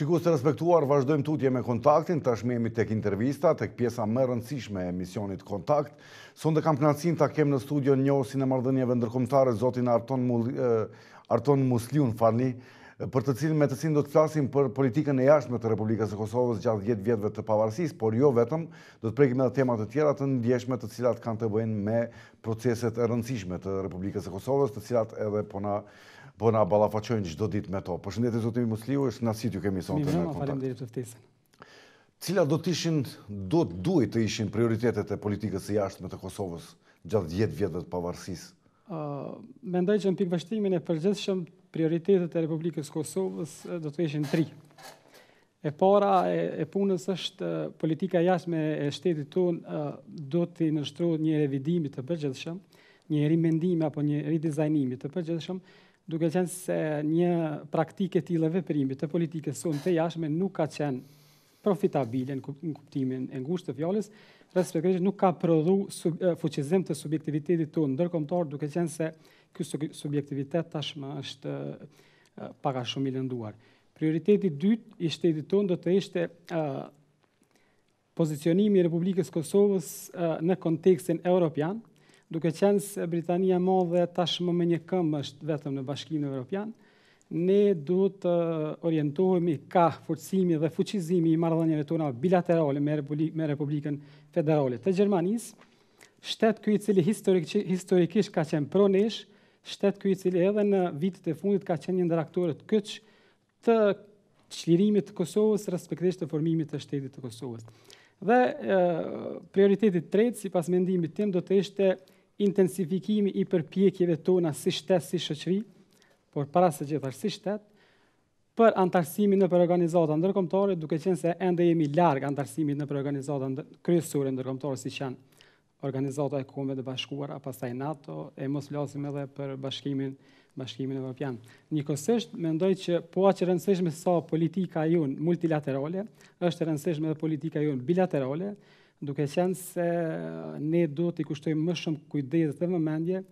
Shikus të respektuar, vazhdojmë tutje me kontaktin, tashme jemi tek intervista, tek pjesa më rëndësishme e misionit kontakt. Sonë dhe kam knatsin të kem në studio njërësin e mardhënjeve ndërkomtare, zotin Arton, Arton Musliun Farni, për të cilin me të cilin do të flasim për politikën e jashtme të Republikës e Kosovës gjatë 10 vjetëve të pavarësis, por jo vetëm do të prekim edhe temat të tjera të ndjeshme të cilat kanë të bëjnë me proceset e rëndësishme të Republikës e Kosovës, të cilat edhe po na po na balafaqojnë çdo ditë me to. Përshëndetje zotimi Musliu, është na ju kemi sonte në kontakt. Mirëmbrëma, faleminderit për ftesën. Cila do të ishin do të duhet të ishin prioritetet e politikës së jashtme të Kosovës gjatë 10 vjetëve të pavarësisë? Ë, mendoj që në pikë vështirimin e përgjithshëm prioritetet e Republikës së Kosovës do të ishin tri. E para e, punës është politika jashtme e shtetit ton do të nështrohet një revidimi të përgjithshëm, një rimendimi apo një redizajnimi të përgjithshëm duke qenë se një praktikë e tillë veprimi të politikës së të jashme nuk ka qenë profitabile në kuptimin e ngushtë të fjalës, respektivisht nuk ka prodhu fuqizim të subjektivitetit tonë ndërkombëtar, duke qenë se kësë subjektivitet tashmë është pak a shumë i lënduar. Prioriteti dytë i shtetit tonë do të ishte pozicionimi i Republikës së Kosovës në kontekstin evropian, duke qenë se Britania e Madhe tashmë me një këmbë është vetëm në Bashkimin Evropian, ne duhet të uh, orientohemi ka forcimi dhe fuqizimi i marrëdhënieve tona bilaterale me, Republik me Republikën Federale të Gjermanisë, shtet ky i cili historik historikisht ka qenë pronësh, shtet ky i cili edhe në vitet e fundit ka qenë një ndër aktorët kyç të çlirimit të Kosovës, respektivisht të formimit të shtetit të Kosovës. Dhe e, uh, prioriteti tretë, si pas mendimit tim, do të ishte intensifikimi i përpjekjeve tona si shtetë, si shëqëri, por para se gjithar si shtetë, për antarësimin në përorganizata ndërkomtore, duke qenë se ende jemi largë antarësimin në përorganizata ndër, kryesore ndërkomtore, si qenë organizata e kombe dhe bashkuar, a pasaj NATO, e mos lasim edhe për bashkimin, bashkimin e Europian. Një kësështë, me ndoj që po aqë rëndësishme sa politika jun multilaterale, është rëndësishme dhe politika jun bilaterale, duke qenë se uh, ne do të kushtojmë më shumë kujdes dhe vëmendje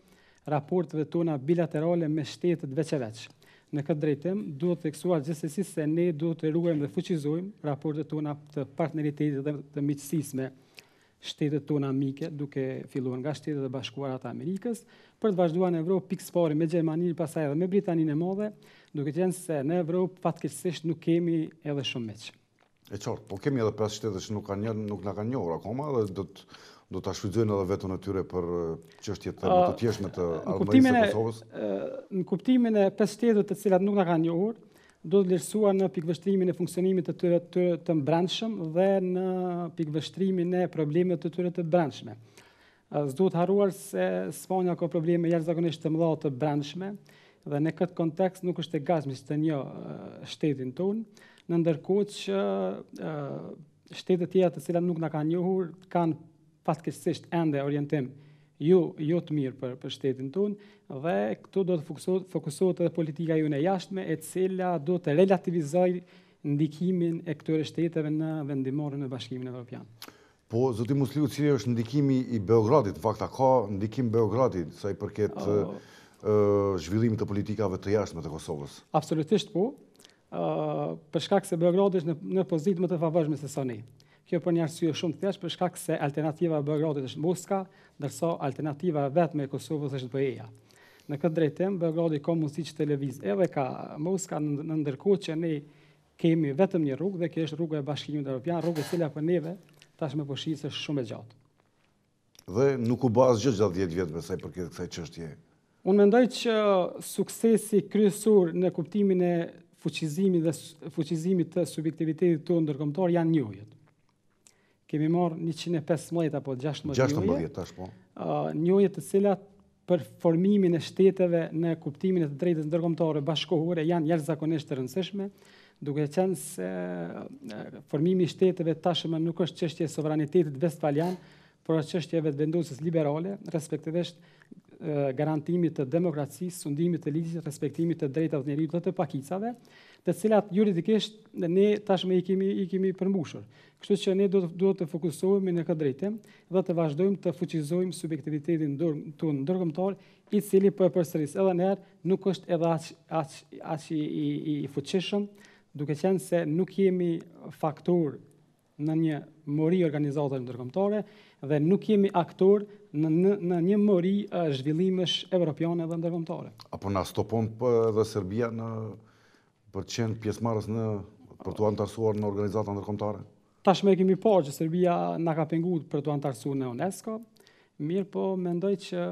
raportëve tona bilaterale me shtetet veçëveç. Në këtë drejtim, do të gjithsesi se ne do të ruajmë dhe fuqizojmë raportet tona të partneritetit dhe të miqësis me shtetet tona mike, duke filluar nga Shtetet dhe bashkuarat të Amerikës, për të vazhduar në Evropë pikë pari me Gjermaninë pasaj edhe me Britaninë e Madhe, duke qenë se në Evropë fatkeqësisht nuk kemi edhe shumë miqë. E qartë, po kemi edhe 5 shtetë që nuk kanë një, nuk në kanë njohur akoma dhe do të do ta shfrytëzojnë edhe vetën e tyre për çështjet të më të tjeshme të armërisë së Kosovës. Në kuptimin e 5 shtetëve të cilat nuk na kanë njohur, do të vlerësuar në pikëvështrimin e funksionimit të tyre të, të, dhe në pikëvështrimin e problemeve të tyre të, të Zdo të haruar se Spanja ka probleme jashtëzakonisht të mëdha të mbrendshme dhe në këtë kontekst nuk është e gazmi të një shtetin tonë, në ndërkohë që shtetet tjera të cilat nuk na kanë njohur kanë fatkeqësisht ende orientim jo jo të mirë për shtetin tonë dhe këtu do të fokusohet edhe politika ju në jashtme e cila do të relativizoj ndikimin e këtyre shteteve në vendimorën e Bashkimit Evropian. Po, zoti Musliu, cili është ndikimi i Beogradit? Fakta ka ndikim Beogradit sa i përket zhvillimit të politikave të jashtme të Kosovës? Absolutisht po për shkak se Beograd është në pozitë më të favorshme se Sony. Kjo për një arsye shumë të thjeshtë për shkak se alternativa e Beogradit është Moska, ndërsa alternativa vetme e Kosovës është BE-ja. Në këtë drejtim Beogradi ka mundësi të televizë edhe ka Moska në ndërkohë që ne kemi vetëm një rrugë dhe kjo është rruga e Bashkimit Evropian, rruga e cila për ne tashmë po shihet është shumë e gjatë. Dhe nuk u bazë gjithë gjatë djetë vjetë vësaj për këtë kësaj qështje. Unë mendoj që suksesi kryesur në kuptimin e fuqizimi dhe fuqizimi të subjektivitetit të ndërkombëtar janë njëjtë. Kemi marr 115 apo 16 njëjë. 16 tash po. të cilat për formimin e shteteve në kuptimin e të drejtës ndërkombëtare bashkëkohore janë jashtëzakonisht të rëndësishme, duke qenë se formimi i shteteve tashmë nuk është çështje e sovranitetit vestfalian, por është çështje e vetëvendosjes liberale, respektivisht garantimit të demokracisë, sundimit të ligjit, respektimit të drejtave të njerëzit dhe të pakicave, të cilat juridikisht ne tashmë i kemi i kemi përmbushur. Kështu që ne do duhet të fokusohemi në këtë drejtë dhe të vazhdojmë të fuqizojmë subjektivitetin të tu ndërkombëtar i cili po e përsëris edhe një nuk është edhe aqë i, i, fuqishëm, duke qenë se nuk jemi faktor në një mori organizatave ndërkombëtare, dhe nuk jemi aktor në në në një mori zhvillimesh evropiane dhe ndërkombëtare. Apo na stopon për edhe Serbia në për qenë pjesëmarrës në për të antarsuar në organizata ndërkombëtare. Tashmë kemi parë që Serbia na ka pengut për të antarsuar në UNESCO, mirë po mendoj që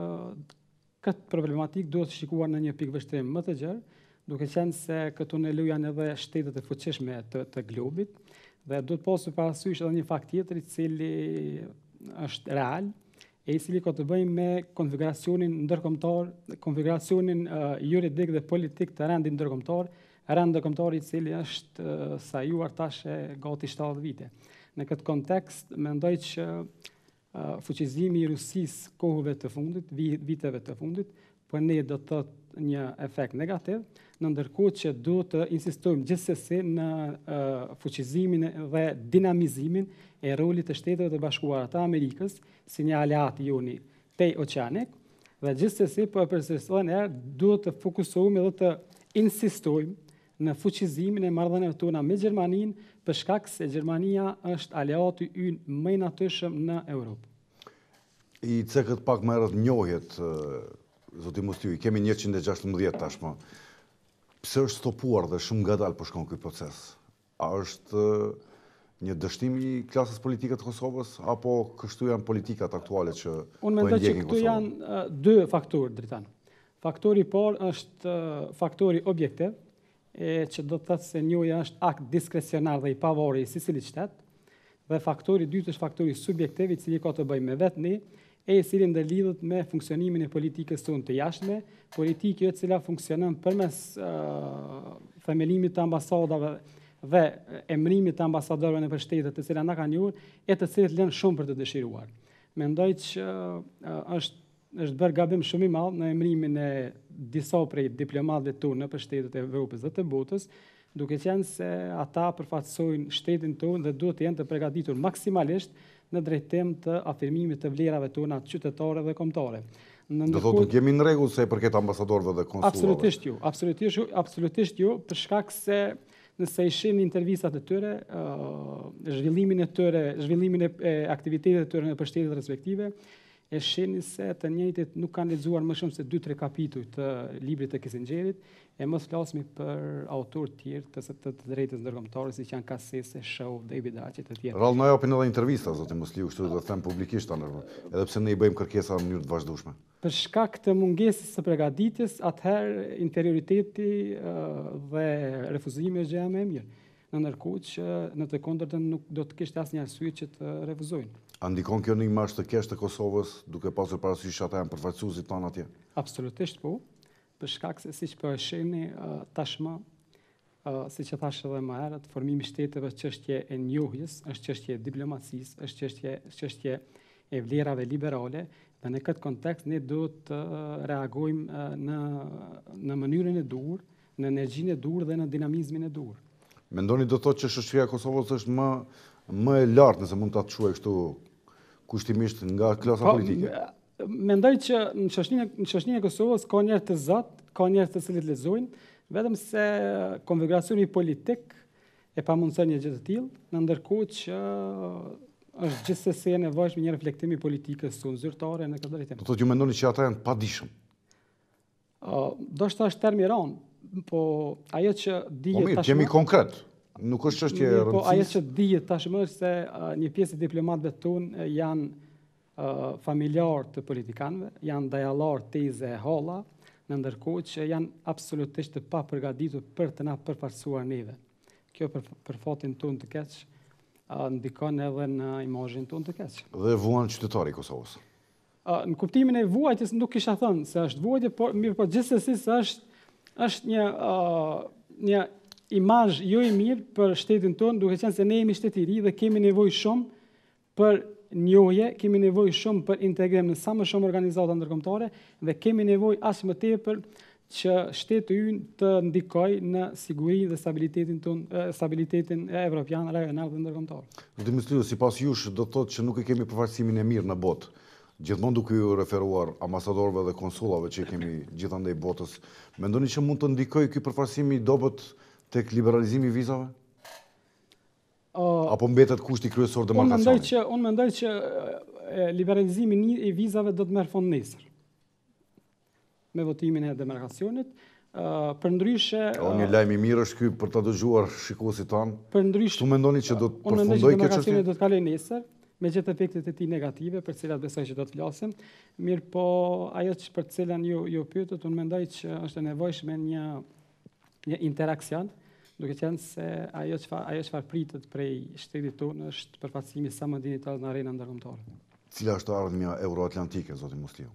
këtë problematik duhet të shikuar në një pikë vështrim më të gjerë, duke qenë se këtu ne luajmë edhe shtetet e fuqishme të të globit dhe duhet të pasojë edhe një fakt tjetër i cili është real, e i cili ka të bëjmë me konfiguracionin ndërkomtar, konfiguracionin juridik dhe politik të rendin ndërkomtar, rendin ndërkomtar i cili është uh, sajuar e gati 70 vite. Në këtë kontekst, mendoj që fuqizimi i Rusis kohëve të fundit, viteve të fundit, për po ne do të thotë një efekt negativ, në ndërku që du të insistojmë gjithsesi në uh, fuqizimin dhe dinamizimin e rolit të shtetëve të bashkuarat të Amerikës si një aliat juni tej oqanik, dhe gjithsesi për po përsesohen e du të fokusohme dhe të insistojmë në fuqizimin e mardhënëve tona me Gjermanin për shkak se Gjermania është aliatu ynë më i natëshëm në Europë. I cekët pak më erët njohet zoti Mustiu, i kemi 116 tashmë. Pse është stopuar dhe shumë gadal për shkon këj proces? A është uh, një dështim i klasës politikët Kosovës, apo kështu janë politikat aktuale që po e ndjekin Kosovës? Unë mendoj që këtu janë uh, dy faktorë, dritan. Faktori por është uh, faktori objektiv, që do të thëtë se njëja është akt diskresionar dhe i pavori i sisili qëtetë, dhe faktori dytë është faktori subjektivit, që një ka të bëjmë me vetëni, e cilin dhe lidhët me funksionimin e politikës të unë të jashme, politikë që jo cila funksionën përmes uh, themelimit të ambasadave dhe emrimit të ambasadorëve në përshtetet të cilën na kanë njohur, e të cilët lënë shumë për të dëshiruar. Mendoj që është është bërë gabim shumë i madh në emrimin e disa prej diplomatëve tu në përshtetet e Evropës dhe të botës, duke qenë se ata përfaqësojnë shtetin tonë dhe duhet të jenë të përgatitur maksimalisht në drejtim të afirmimit të vlerave të unat qytetare dhe komtare. Në do të dhëtë gjemi në regu se i përket ambasadorve dhe konsulave? Absolutisht ju, absolutisht absolutisht ju, për shkak se nëse ishin në intervjisa të tëre, zhvillimin e tyre, zhvillimin e aktivitetet të tëre në pështetit respektive, e shenin se të njëjtit nuk kanë lexuar më shumë se 2-3 kapituj të librit të Kissingerit e mos flasim për autorë të tjerë të të drejtës ndërkombëtare si janë Cassis, Shaw, David Deutsch të tjerë. Rol noi opinion dhe intervista zoti Mosliu kështu do të them publikisht tonë, edhe pse ne i bëjmë kërkesa në mënyrë të vazhdueshme. Për shkak të mungesës së përgatitjes, atëherë interioriteti dhe refuzimi është gjëja më e mirë. Ndërkohë që në të kundërtën nuk do të kishte asnjë arsye që të refuzojnë. A ndikon kjo një marsh të kesh të Kosovës, duke pasur parasysh ata janë përfaqësuesit tan atje? Absolutisht po. Për shkak se siç po e shihni tashmë, siç e thash edhe më herët, formimi i shteteve është çështje e njohjes, është çështje e diplomacisë, është çështje çështje e vlerave liberale, dhe në këtë kontekst ne duhet të reagojmë në në mënyrën e dur, në energjinë e dur dhe në dinamizmin e dur. Mendoni do të thotë që shoqëria e Kosovës është më më e lartë nëse mund ta quaj kështu kushtimisht nga klasa po, politike? Mendoj që në qëshnjën e Kosovës ka njerë të zatë, ka njerë të cilit lezojnë, vetëm se konfiguracioni politik e pa mundësën një gjithë të tjilë, në ndërku që është gjithë se se e nevojshme një reflektimi politikës të në zyrtare në këtë dretim. Do të gjumë mendoni që ata janë pa dishëm? Do shtë është termi ronë, po ajo që dije tashmë... Po mirë, gjemi konkretë. Nuk është çështje e po, rëndësishme. Po ajo që dihet tashmë është se një pjesë e diplomatëve tunë janë uh, familjar të politikanëve, janë dajallar teze e holla, në ndërkohë që janë absolutisht të papërgatitur për të na përfaqësuar neve. Kjo për, fatin të tunë të keqë, ndikon edhe në imazhin tunë të keqë. Dhe vuan qytetari i Kosovës. në kuptimin e vuajtës nuk kisha thënë se është vuajtë, por mirë po, se është është një një imazh jo i mirë për shtetin tonë, duke qenë se ne jemi shteti i ri dhe kemi nevojë shumë për njohje, kemi nevojë shumë për integrim në sa më shumë organizata ndërkombëtare dhe kemi nevojë as më tepër që shteti ynë të ndikoj në sigurinë dhe stabilitetin tonë, stabilitetin evropian, rajonal dhe ndërkombëtar. Dimitriu, sipas jush do të thotë që nuk e kemi përfaqësimin e mirë në botë. Gjithmonë duke ju referuar ambasadorëve dhe konsulave që kemi gjithandaj botës, mendoni që mund të ndikojë ky përfaqësim i dobët tek liberalizimi vizave? Apo mbetet kushti kryesor demarkacioni? Unë mendoj që liberalizimi i vizave do të mërë fond nesër me votimin e demarkacionit. Për ndryshe... O një lajmë i mirë është kjoj për të dëgjuar shikosit tanë. Për ndryshe... Tu mendoni që do të përfundoj këtë qështje? Unë ndaj që demarkacionit do të kalej nesër, me gjithë efektet e ti negative, për cilat besoj që do të flasim. Mirë po, ajo që për cilën ju pjëtët unë mendoj që është e nevojshme një një interakcion, duke qenë se ajo që ajo çfarë pritet prej shtetit tonë është përfaqësimi sa më dini të në arenën ndërkombëtare. Cila është ardhmja euroatlantike zoti Musliu?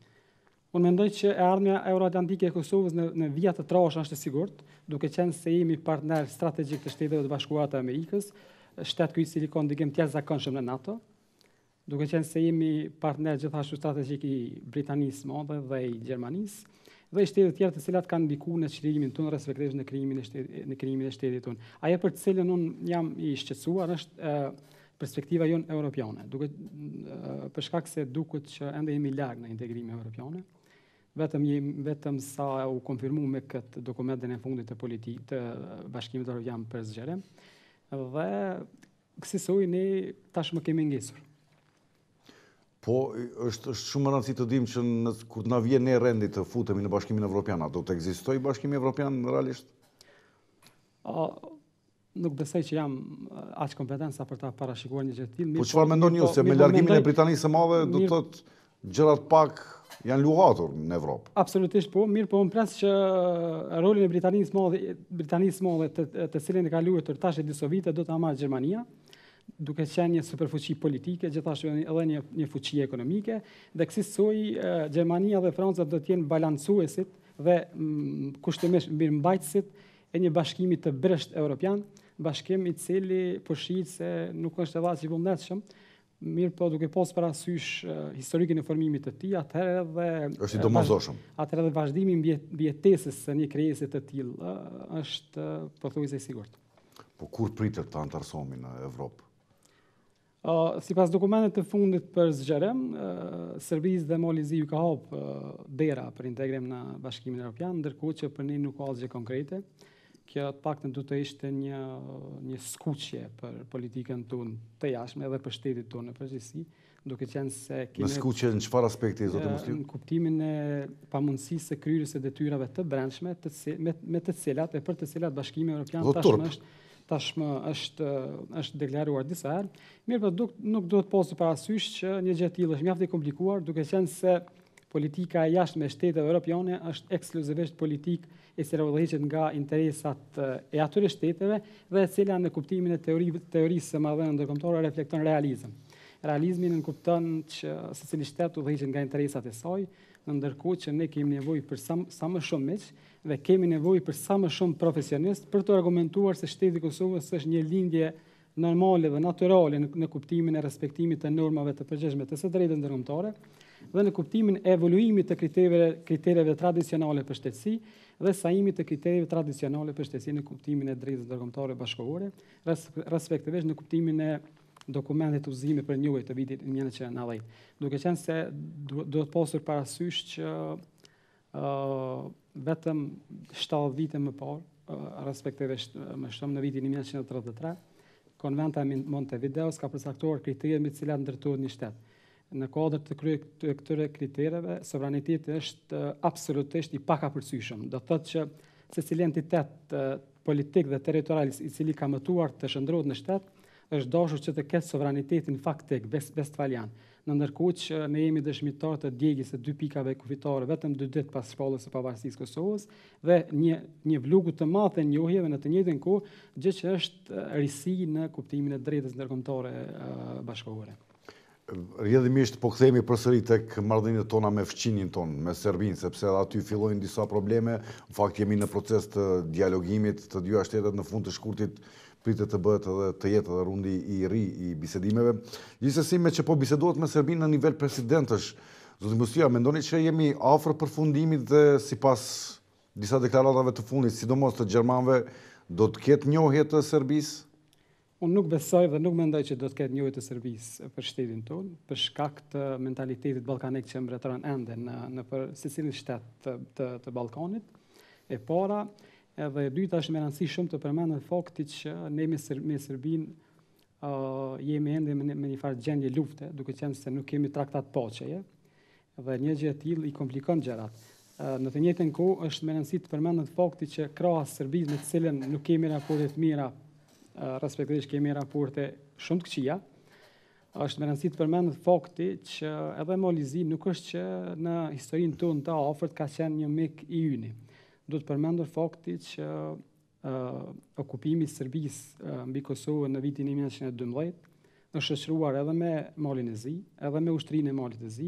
Unë mendoj që e ardhmja euroatlantike e Kosovës në në vija të trashë është e sigurt, duke qenë se jemi partner strategjik të Shteteve të Bashkuara të Amerikës, shtet kujtë i silikon dikem të jashtëzakonshëm në NATO. Duke qenë se jemi partner gjithashtu strategjik i Britanisë së Madhe dhe i Gjermanisë, dhe shtetet tjera të cilat kanë ndikuar në çlirimin tonë respektivisht në krijimin e shtetit në krijimin e shtetit tonë. Ajo për të cilën un jam i shqetësuar është e, perspektiva jonë europiane, duke për shkak se duket që ende jemi larg në integrimin evropian vetëm jemi vetëm sa u konfirmu me këtë dokumentin e fundit të politikë të bashkimit evropian për zgjerim. dhe kësisoj ne tashmë kemi ngesur. Po, është shumë rëndësi të dim që në, kur të na vjen ne rendi të futemi në bashkimin evropian, a do të egzistoj bashkimi evropian në realisht? A, nuk besoj që jam eh, aqë kompetenca për ta parashikuar një gjë të tillë. Po, po çfarë mendon ju po, se me po largimin e Britanisë së Madhe do të thotë gjërat pak janë luhatur në Evropë? Absolutisht po, mirë po më pres që eh, rolin e Britanisë së Madhe, Britanisë së Madhe të, cilën e ka të tash e disovite do ta marrë Gjermania duke qenë një superfuqi politike, gjithashtu edhe një një fuqi ekonomike, dhe kësaj soi Gjermania dhe Franca do të jenë balancuesit dhe mm, kushtimisht mbimbajtësit e një bashkimi të bresht Europian, bashkim i cili po se nuk është edhe as i vullnetshëm, mirë po duke pas parasysh historikën e formimit të tij, atëherë edhe është i domosdoshëm. Atëherë edhe vazhdimi mbi vjetësisë së një krize të tillë është pothuajse i sigurt. Po kur pritet të antarsomin në Evropë? Si pas dokumentet të fundit për zgjerem, Serbis dhe Molizi ju ka hopë dera për integrim në bashkimin e Europian, ndërku që për një nuk asgje konkrete, kjo të pak të du të ishte një, një skuqje për politikën të unë të jashme edhe për shtetit të unë në përgjësi, duke qenë se... Kine, në skuqje në qëfar aspekti, zote muslim? Në kuptimin e pamundësis e kryrës e detyrave të brendshme, me të cilat e për të cilat bashkimi Europian të ashme është tashmë është është deklaruar disa herë, mirë po duk nuk duhet të po parasysh që një gjë e tillë është mjaft e komplikuar, duke qenë se politika e jashtme e shteteve evropiane është ekskluzivisht politik e cila udhëhiqet nga interesat e atyre shteteve dhe e cila në kuptimin e teorive teorisë së madhe ndërkombëtare reflekton realizëm. Realizmi nënkupton që secili shtet udhëhiqet nga interesat e saj, në ndërku që ne kemi nevoj për sa më shumë meq dhe kemi nevoj për sa më shumë profesionist për të argumentuar se shteti i Kosovës është një lindje normale dhe naturale në kuptimin e respektimit të normave të përgjeshme të së drejtë ndërëmtare dhe në kuptimin e evoluimit të kriterive tradicionale për shtetësi dhe saimit të kriterive tradicionale për shtetësi në kuptimin e drejtë ndërëmtare bashkohore, respektivesh në kuptimin e dokumentet uzime për njëve të vitit 1990. Duke qenë se do të parasysh që ë uh, vetëm 7 vite më parë, uh, respektivisht më shumë në vitin 1933, Konventa e Montevideo ka përcaktuar kriteret me të cilat ndërtohet një shtet. Në kodër të krye të këtyre kritereve, sovraniteti është uh, absolutisht i përsyshëm. Do thotë që secili entitet uh, politik dhe territorial i cili ka mëtuar të shndrohet në shtet, është dashur që të ketë sovranitetin faktik Vestfalian. Në ndërkohë që ne jemi dëshmitar të djegjes së dy pikave kufitare vetëm dy ditë pas shpallës së pavarësisë së Kosovës dhe një një vlugu të madh në në të njëjtën kohë gjë që është risi në kuptimin e drejtës ndërkombëtare bashkëkohore. Rjedhimisht po kthehemi përsëri tek marrëdhëniet tona me fqinjin ton, me Serbinë, sepse aty fillojnë disa probleme. Në fakt jemi në proces të dialogimit të dyja shtetet në fund të shkurtit pritet të bëhet edhe të jetë edhe rundi i ri i bisedimeve. Gjithsesi me që po biseduat me Serbin në nivel presidentësh, zoti Mustia, mendoni që jemi afër përfundimit dhe sipas disa deklaratave të fundit, sidomos të gjermanëve, do të ketë njohje të Serbisë? Unë nuk besoj dhe nuk mendoj që do të ketë njohje të Serbisë për shtetin ton, për shkak të mentalitetit ballkanik që mbretëron ende në në për secilin shtet të të, të Ballkanit. E para, Edhe e dyta është më rëndësi shumë të përmendë në fakti që ne me, Ser me uh, jemi ende me, me një farë gjendje lufte, duke qenë se nuk kemi traktat poqeje, dhe një gjë e tillë i komplikon gjërat. Uh, në të njëjtën kohë është më rëndësi të përmendë në fakti që krahas Serbisë me të cilën nuk kemi raporte të mira, uh, respektivisht kemi raporte shumë të këqija, është më rëndësi të përmendë fakti që edhe Molizi nuk është që në historinë tonë të afërt ka qenë një mik i ynit do të përmendur fakti që okupimi i Serbisë mbi Kosovën në vitin 1912 është shoqëruar edhe me malin e zi, edhe me ushtrinë e malit të zi,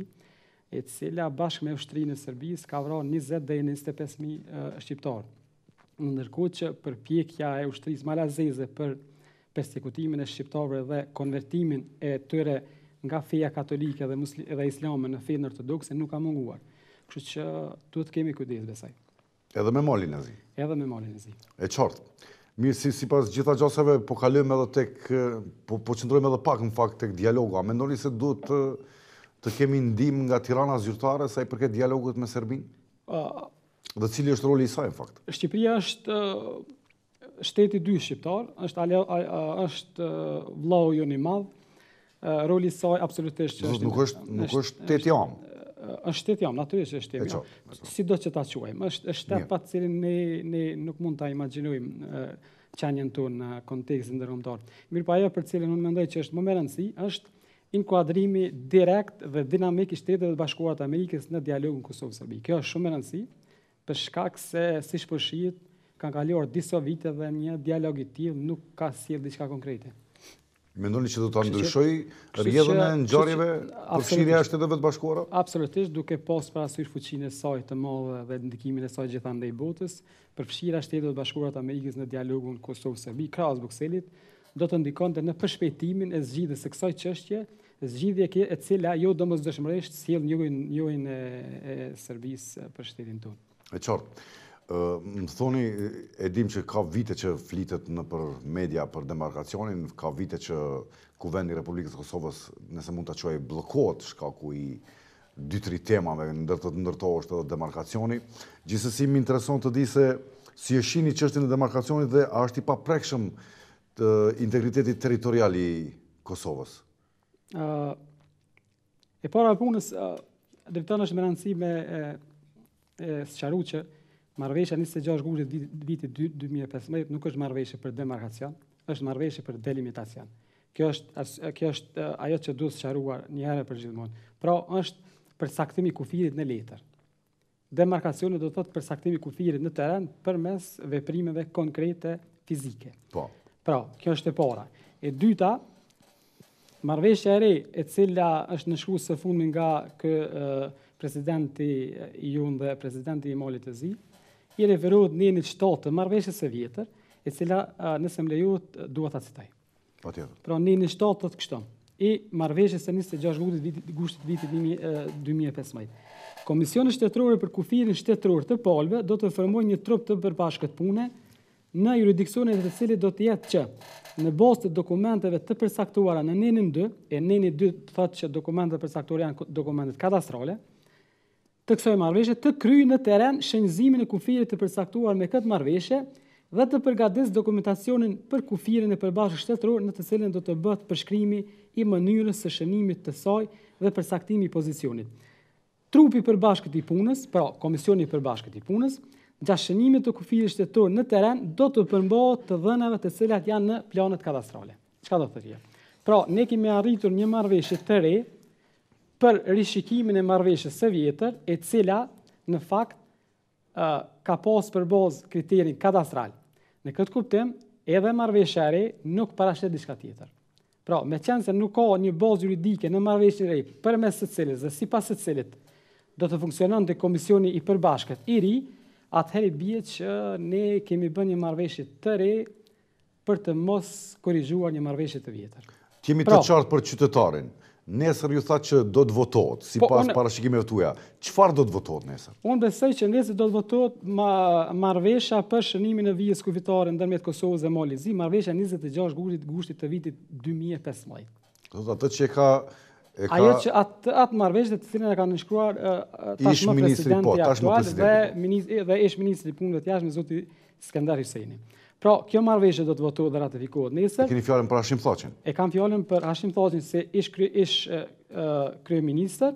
e cila bashkë me ushtrinë e Serbisë ka vrarë 20 deri në 25 mijë shqiptar. Ndërkohë që përpjekja e ushtrisë malazeze për përsekutimin e shqiptarëve dhe konvertimin e tyre nga feja katolike dhe muslimë dhe islame në fenë ortodokse nuk ka munguar. Kështu që duhet të kemi kujdes besaj. Edhe me molin e zi. Edhe me molin e zi. E qartë. Mirë si si pas gjitha gjoseve, po kalujem edhe tek, po, po qëndrojmë edhe pak në fakt tek dialogu. A me ndoni se duhet të kemi ndim nga tirana zyrtare, sa i përket dialogut me Serbi? Dhe cili është roli i saj, në fakt? Shqipria është shteti dy shqiptar, është vlau jo një madhë, roli i saj absolutisht që është... Nuk është të tjamë, është shtet jam, natyrisht është shtet jam. do që ta quajmë, është shtet pa të cilin ne ne nuk mund ta imagjinojmë njën tonë në kontekstin Mirë Mirpo ajo për cilën unë mendoj që është më e rëndësishme është inkuadrimi direkt dhe dinamik i shtetit të bashkuar të Amerikës në dialogun Kosovë-Serbi. Kjo është shumë e rëndësishme për shkak se siç po kanë kaluar disa vite dhe një dialog i tillë nuk ka sjell diçka konkrete. Mendoni që do të ndryshoj rjedhën e gjarjeve përfshirja e edhe të bashkuara? Absolutisht, duke pas për asyrë fuqinë e saj të madhe dhe ndikimin e saj gjithan dhe i botës, përfshirja shtetë të bashkuara të Amerikës në dialogun Kosovë-Serbi, krasë Bukselit, do të ndikon dhe në përshpejtimin e zgjidhës e kësaj qështje, zgjidhje e cila jo do mësë dëshmëresht s'jel njojnë e Serbis për shtetin tonë. E qartë. Më thoni, e dim që ka vite që flitet në për media për demarkacionin, ka vite që Kuvendi Republikës Kosovës nëse mund të qoj blokot shkaku i dytri temave në të ndërto është edhe demarkacioni. Gjithësësi më intereson të di se si është qështë e demarkacionit dhe a është i pa prekshëm të integritetit teritorial i Kosovës? e para punës, dhe të në shmeranësi me e, e, së që Marveshja 26 gushtit vitit 2015 nuk është marveshja për demarkacion, është marveshja për delimitacion. Kjo është, kjo është eh, ajo që duhet sharuar një herë për gjithmon. Pra është për kufirit në letër. Demarkacionet do të thotë përsaktimi kufirit në teren për mes veprimeve konkrete fizike. Po. Pra, kjo është e para. E dyta, marveshja e re e cila është në shku së fundin nga kë uh, presidenti i unë dhe presidenti i molit e zi, i referohet në një shtatë të marrëveshjes së vjetër, e cila nëse më lejohet dua ta citoj. Patjetër. Pra në një shtatë të kështu. I marrëveshjes së 26 gushtit vitit gushtit vitit 2015. Komisioni shtetërore për kufirin shtetëror të palëve do të formojë një trup të përbashkët pune në juridiksionet të cilit do të jetë që në bazë të dokumenteve të përsaktuara në nenin 2 e nenin 2 thotë që dokumentet përsaktuara janë dokumentet katastrale, të kësoj marveshe të kryjë në teren shenjëzimin e kufirit të përcaktuar me këtë marveshe dhe të përgadis dokumentacionin për kufirin e përbashkët shtetëror në të cilën do të bëhet përshkrimi i mënyrës së shënimit të saj dhe përcaktimi i pozicionit. Trupi i përbashkët i punës, pra Komisioni i përbashkët i punës, që shënimit të kufirit shtetëror në teren do të përmbohë të dhënave të cilat janë në planet katastrale. Çka do të thotë kjo? Pra, ne kemi arritur një marrëveshje të re për rishikimin e marveshës së vjetër, e cila në fakt ka posë për bozë kriterin kadastral. Në këtë kuptim, edhe marveshë e re nuk parashtet diska tjetër. Pra, me qenë se nuk ka një bozë juridike në marveshën e re për mes të cilës dhe si pas të cilët do të funksionon të komisioni i përbashkët i ri, atëheri bje që ne kemi bën një marveshët të re për të mos korizhuar një marveshët të vjetër. Kemi të pra, qartë për qytetarin nesër ju tha që do të votohet, si po, pas parashikimeve uja, qëfar do të votohet nesër? Unë besoj që nesër do të votohet marvesha për shënimin e vijës kufitare në dërmjet Kosovës dhe Malizi, marvesha 26 gushtit gushtit të vitit 2015. Do të atë që e ka... Ajo që atë marvesh dhe të cilin e ka nëshkruar tashmë po, presidenti aktual dhe po. ishë ministri punëve të jashmë, zoti Skandar Ajo që atë dhe të e ka nëshkruar tashmë presidenti dhe ishë ministri punëve të jashmë, zoti Skandar Hysejni. Pra, kjo marveshje do të votu dhe ratifikohet nesër. E keni fjallin për Ashim Thoqin? E kam fjallin për Ashim Thoqin se ish krye minister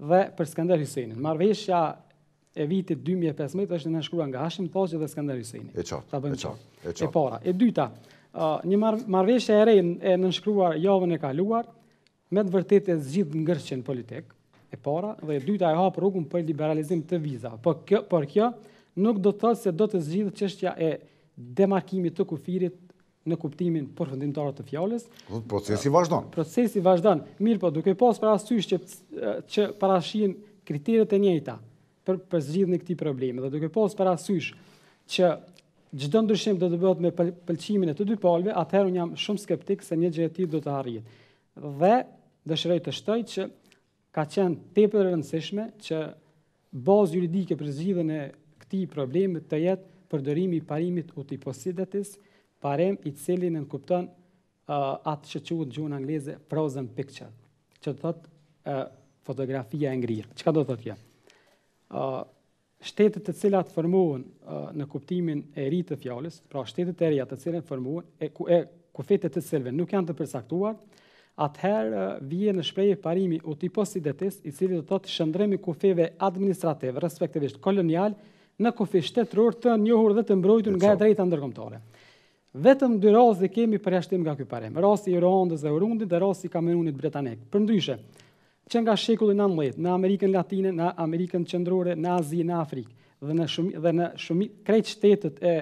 dhe për Skander Hysenin. Marveshja e vitit 2015 është në nëshkrua nga Ashim Thoqin dhe Skander Hysenin. E qartë, e qartë, e qartë. E para, e dyta, një marveshje e rejnë e nëshkruar javën e kaluar me të vërtet e zgjidhë në ngërshqen politik, e para, dhe e dyta e hapë rrugun për liberalizim të vizat. Por kjo nuk do të thotë se do të zgjithë qështja e demarkimit të kufirit në kuptimin përfundimtar të fjalës. Po, procesi vazhdon. Procesi vazhdon. Mirë, po duke pas parasysh që që parashihen kriteret e njëjta për për e këtij problemi dhe duke pas parasysh që çdo ndryshim do të bëhet me pëlqimin e të dy palëve, atëherë un jam shumë skeptik se një gjithë e do të arrihet. Dhe dëshiroj të shtoj që ka qenë tepër e rëndësishme që bazë juridike për zgjidhjen e këtij problemi të jetë përdorimi i parimit utiposidetis, parem i cili në nënkupton uh, atë që quëtë gjuhë në angleze frozen picture, që të thotë uh, fotografia e ngrirë. Që ka do të thotë kjo? Uh, shtetet të cilat formuën uh, në kuptimin e ri të fjallës, pra shtetet e rja të cilat formuën, e, ku, e kufetet të cilve nuk janë të përsaktuar, atëherë uh, vje në shpreje parimi utiposidetis, i cili do të thotë shëndremi kufeve administrative, respektivisht kolonialë, në kofi shtetëror të njohur dhe të mbrojtur nga e drejta ndërkombëtare. Vetëm dy raste kemi për nga ky parim. Rasti i Rondës dhe Urundit dhe rasti i Kamerunit britanik. Përndryshe, që nga shekulli 19 në Amerikën Latine, në Amerikën Qendrore, në Azi, në Afrikë dhe në shumë dhe në shumë krejt shtetet e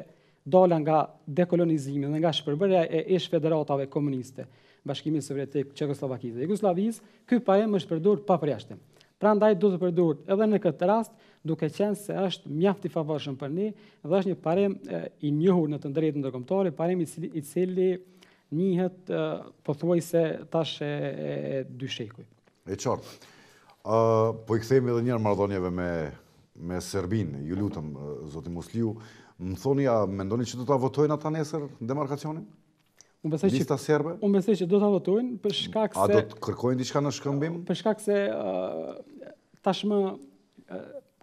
dola nga dekolonizimi dhe nga shpërbërja e ish federatave komuniste, Bashkimi Sovjetik, Çekoslovakisë dhe ky parim është përdorur pa përjashtim. Prandaj duhet të përdoret edhe në këtë rast, duke qenë se është mjaft i favorshëm për ne dhe është një parim i njohur në të drejtën ndërkombëtare, parim i cili, i cili njihet pothuajse tash e, dy shekuj. E qartë. Uh, po i kthejmë edhe njërë mardonjeve me, me Serbin, ju lutëm, zoti Musliu, më thoni ja, mendoni ndoni që do të votojnë ata nesër demarkacionin? Unë besoj që serbe? Unë besoj që do ta votojnë për shkak se A do të kërkojnë diçka në shkëmbim? Për shkak se uh, tashmë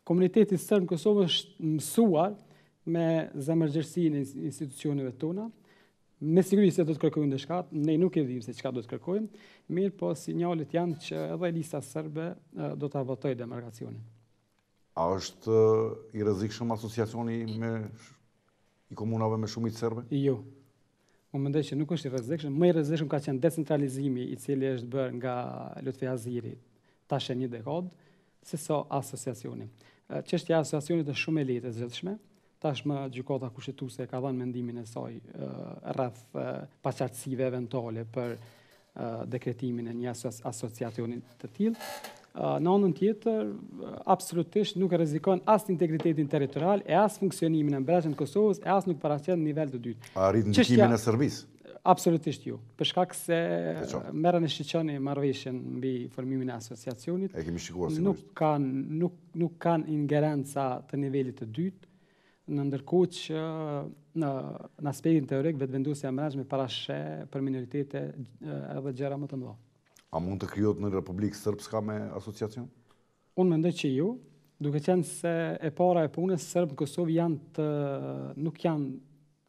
komuniteti sërnë Kosovë është mësuar me zemërgjërsi në institucionive tona, Me siguri se do të kërkojmë ndeshka, ne nuk e dhim se çka do të kërkojmë, mirë po sinjalet janë që edhe lista serbe do të avotoj demarkacionin. A është i rrezikshëm asociacioni me i komunave me shumicë serbe? Jo. Më mendoj që nuk është i rrezikshëm, më i rrezikshëm ka qenë decentralizimi i cili është bërë nga Lutfi Aziri tash e një dekad, se sa so asociacioni. Qështja asasionit është shumë e lejtë e zëtëshme, tashmë gjykota kushtetuse ka dhënë mendimin e saj rrëth pasartësive eventuale për dekretimin e një asociacionit të tjilë, Në anën tjetër, absolutisht nuk e rezikon asë integritetin teritorial e asë funksionimin e mbrajën të Kosovës e asë nuk paracen në nivel të dytë. A rritë në dikimin e servisë? Absolutisht ju. Për shkak se merren e shiqoni marrëveshjen mbi formimin e asociacionit. E kemi shikuar sigurisht. Nuk kanë nuk nuk kanë ingerenca të nivelit të dytë në ndërkohë që në në aspektin teorik vetëvendosja e marrëshme me parashë për minoritete edhe gjëra më të mëdha. A mund të krijohet në Republikë Serbska me asociacion? Unë mendoj që ju, duke qenë se e para e punës serb Kosovë janë të nuk janë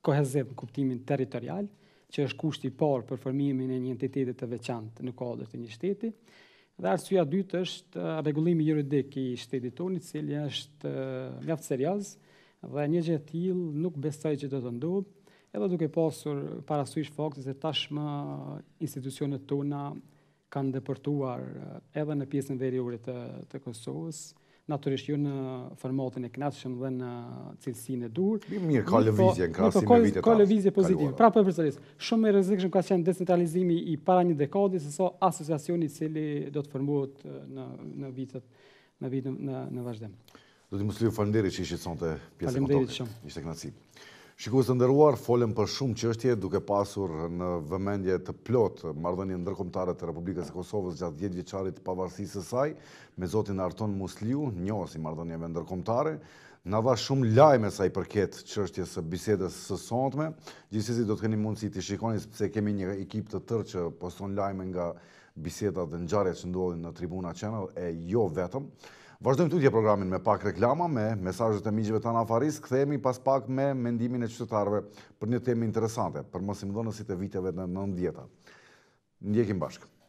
kohezive në kuptimin territorial, që është kushti i parë për formimin e një entiteti të veçantë në kuadër të një shteti. Dhe arsyeja dytë është uh, rregullimi juridik i shtetit tonë, i cili është uh, mjaft serioz dhe një gjë e tillë nuk besoj që do të ndodhë edhe duke pasur parasysh faktin se tashmë institucionet tona kanë deportuar uh, edhe në pjesën veriore të të Kosovës, naturisht ju në formatin e knatëshëm dhe në cilësin e dur. Mirë, ka po- levizje në po, krasim e vitet. Ka levizje pozitiv. Pra për përsëris, shumë e rezikëshëm ka qenë decentralizimi i para një dekadi, se so asociacioni cili do të formuot në, në vitet, në vitet në, vazhdem. Do të më sëllu që ishë të sonte pjesë e kontokë. Falimderi shumë. Ishte knatësi. Shikus të ndërruar, folim për shumë qështje duke pasur në vëmendje të plot mardhënje ndërkomtare të Republikës e Kosovës gjatë djetë vjeqarit pavarësisë saj me Zotin Arton Musliu, njohës i mardhënjeve ndërkomtare. Në dha shumë lajme sa i përket qështje së bisedës së sotme. Gjithësit do të keni mundësi të shikoni sepse kemi një ekip të tërë që poston lajme nga bisedat dhe nxarjet që ndodhin në tribuna channel e jo vetëm. Vazhdojmë të programin me pak reklama, me mesajët e migjive të anafaris, këthejemi pas pak me mendimin e qytetarve për një temi interesante, për mësimdo nësit e viteve në nëndjeta. Ndjekim bashkë.